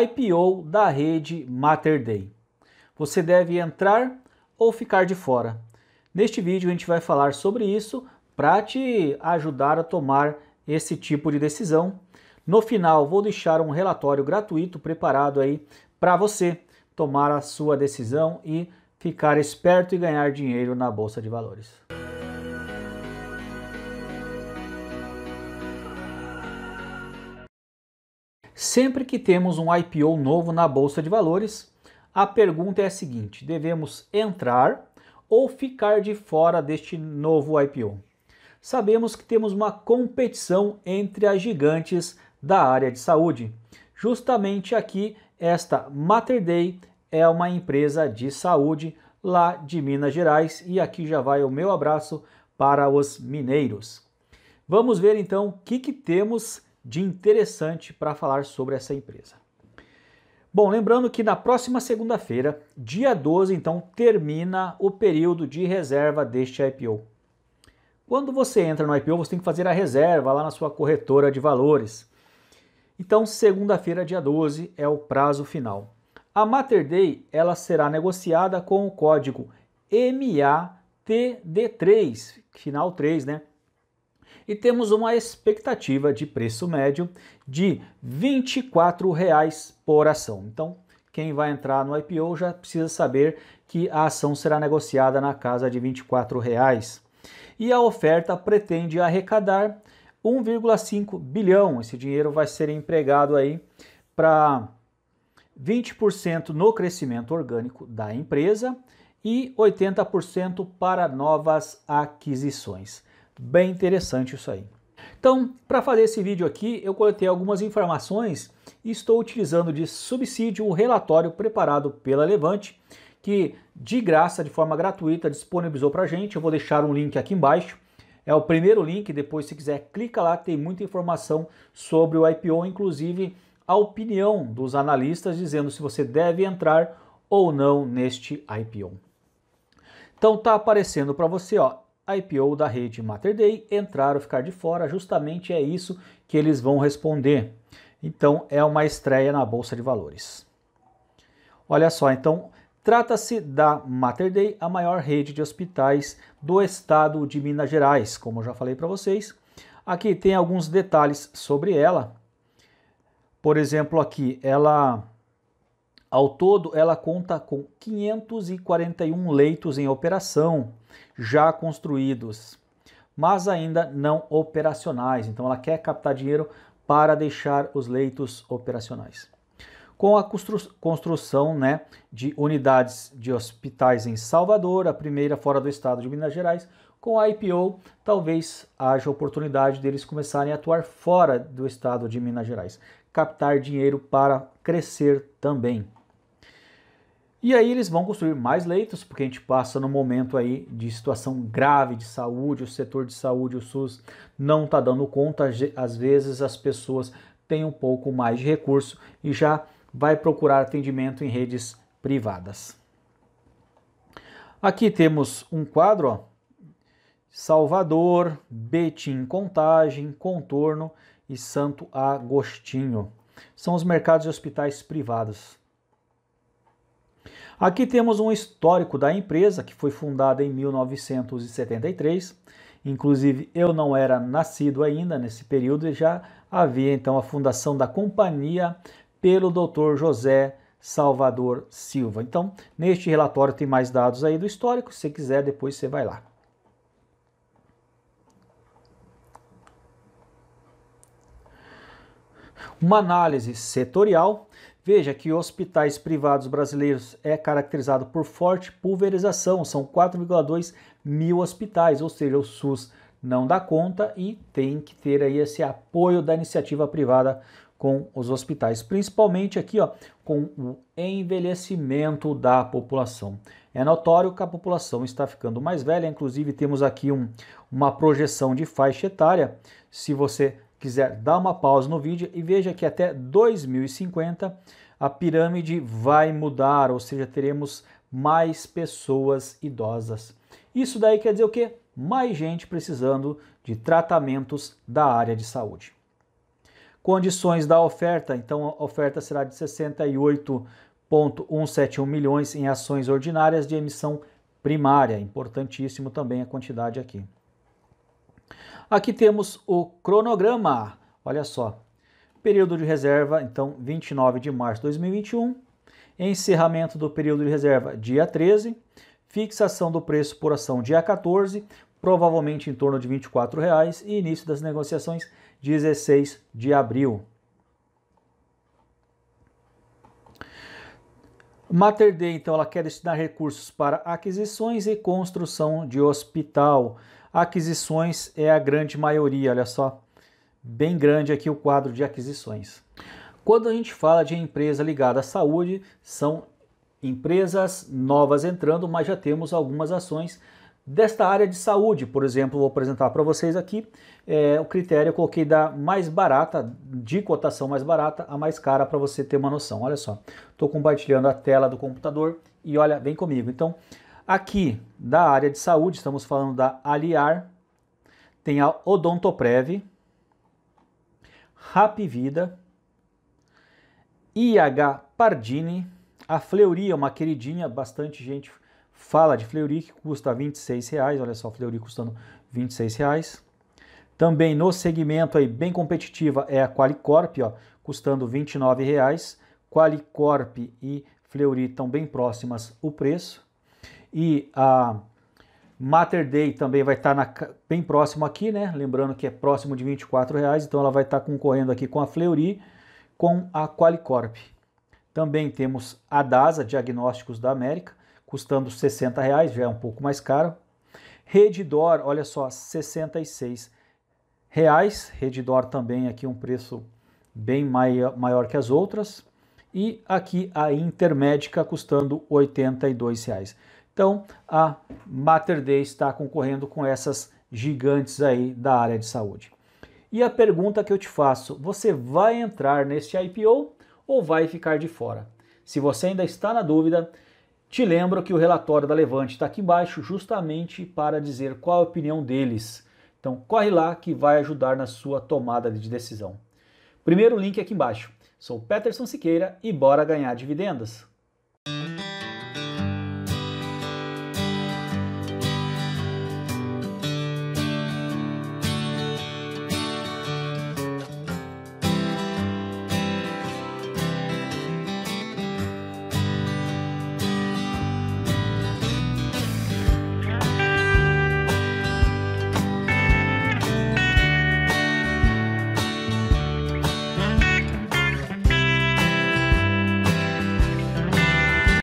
IPO da rede Day. Você deve entrar ou ficar de fora. Neste vídeo a gente vai falar sobre isso para te ajudar a tomar esse tipo de decisão. No final vou deixar um relatório gratuito preparado aí para você tomar a sua decisão e ficar esperto e ganhar dinheiro na bolsa de valores. Sempre que temos um IPO novo na bolsa de valores, a pergunta é a seguinte: devemos entrar ou ficar de fora deste novo IPO? Sabemos que temos uma competição entre as gigantes da área de saúde. Justamente aqui, esta Mater Day é uma empresa de saúde lá de Minas Gerais e aqui já vai o meu abraço para os mineiros. Vamos ver então o que, que temos de interessante para falar sobre essa empresa. Bom, lembrando que na próxima segunda-feira, dia 12, então, termina o período de reserva deste IPO. Quando você entra no IPO, você tem que fazer a reserva lá na sua corretora de valores. Então, segunda-feira, dia 12, é o prazo final. A Mater Day ela será negociada com o código MATD3, final 3, né? e temos uma expectativa de preço médio de R$ 24,00 por ação. Então, quem vai entrar no IPO já precisa saber que a ação será negociada na casa de R$ 24,00. E a oferta pretende arrecadar 1,5 bilhão. Esse dinheiro vai ser empregado aí para 20% no crescimento orgânico da empresa e 80% para novas aquisições. Bem interessante isso aí. Então, para fazer esse vídeo aqui, eu coletei algumas informações e estou utilizando de subsídio o relatório preparado pela Levante, que de graça, de forma gratuita, disponibilizou para a gente. Eu vou deixar um link aqui embaixo. É o primeiro link, depois se quiser clica lá, tem muita informação sobre o IPO, inclusive a opinião dos analistas dizendo se você deve entrar ou não neste IPO. Então tá aparecendo para você, ó, IPO da rede Matterday, entrar ou ficar de fora, justamente é isso que eles vão responder. Então é uma estreia na bolsa de valores. Olha só, então Trata-se da Mater Dei, a maior rede de hospitais do estado de Minas Gerais, como eu já falei para vocês. Aqui tem alguns detalhes sobre ela. Por exemplo, aqui ela ao todo, ela conta com 541 leitos em operação, já construídos, mas ainda não operacionais. Então, ela quer captar dinheiro para deixar os leitos operacionais. Com a construção né, de unidades de hospitais em Salvador, a primeira fora do estado de Minas Gerais, com a IPO, talvez haja oportunidade deles começarem a atuar fora do estado de Minas Gerais, captar dinheiro para crescer também. E aí eles vão construir mais leitos, porque a gente passa no momento aí de situação grave de saúde, o setor de saúde, o SUS não está dando conta, às vezes as pessoas têm um pouco mais de recurso e já vai procurar atendimento em redes privadas. Aqui temos um quadro, ó, Salvador, Betim Contagem, Contorno e Santo Agostinho. São os mercados e hospitais privados. Aqui temos um histórico da empresa, que foi fundada em 1973. Inclusive, eu não era nascido ainda nesse período e já havia então a fundação da companhia pelo Dr. José Salvador Silva. Então, neste relatório tem mais dados aí do histórico, se quiser depois você vai lá. Uma análise setorial Veja que hospitais privados brasileiros é caracterizado por forte pulverização, são 4,2 mil hospitais, ou seja, o SUS não dá conta e tem que ter aí esse apoio da iniciativa privada com os hospitais, principalmente aqui ó, com o envelhecimento da população. É notório que a população está ficando mais velha, inclusive temos aqui um, uma projeção de faixa etária. Se você quiser, dá uma pausa no vídeo e veja que até 2050 a pirâmide vai mudar, ou seja, teremos mais pessoas idosas. Isso daí quer dizer o quê? Mais gente precisando de tratamentos da área de saúde. Condições da oferta, então a oferta será de 68,171 milhões em ações ordinárias de emissão primária, importantíssimo também a quantidade aqui. Aqui temos o cronograma. Olha só. Período de reserva, então 29 de março de 2021. Encerramento do período de reserva, dia 13. Fixação do preço por ação, dia 14, provavelmente em torno de R$ 24,00. E início das negociações, 16 de abril. Mater Dei, então, ela quer destinar recursos para aquisições e construção de hospital. Aquisições é a grande maioria, olha só, bem grande aqui o quadro de aquisições. Quando a gente fala de empresa ligada à saúde, são empresas novas entrando, mas já temos algumas ações desta área de saúde. Por exemplo, vou apresentar para vocês aqui é, o critério eu coloquei da mais barata, de cotação mais barata, a mais cara para você ter uma noção. Olha só, estou compartilhando a tela do computador e olha, vem comigo. Então, Aqui, da área de saúde, estamos falando da Aliar, tem a Odontoprev, Rap Vida, IH Pardini, a Fleury é uma queridinha, bastante gente fala de Fleury, que custa R$ reais. olha só, Fleury custando R$ reais. Também no segmento aí bem competitiva é a Qualicorp, ó, custando R$ reais. Qualicorp e Fleury estão bem próximas o preço e a Mater Day também vai estar tá bem próximo aqui, né? Lembrando que é próximo de R$ reais, então ela vai estar tá concorrendo aqui com a Fleury, com a Qualicorp. Também temos a DASA, Diagnósticos da América, custando R$ reais, já é um pouco mais caro. Redidor, olha só, R$ reais. Redidor também aqui um preço bem maior, maior que as outras. E aqui a Intermédica custando R$ reais. Então, a Mater Dei está concorrendo com essas gigantes aí da área de saúde. E a pergunta que eu te faço, você vai entrar neste IPO ou vai ficar de fora? Se você ainda está na dúvida, te lembro que o relatório da Levante está aqui embaixo justamente para dizer qual a opinião deles. Então, corre lá que vai ajudar na sua tomada de decisão. Primeiro link aqui embaixo. Sou Peterson Siqueira e bora ganhar dividendos.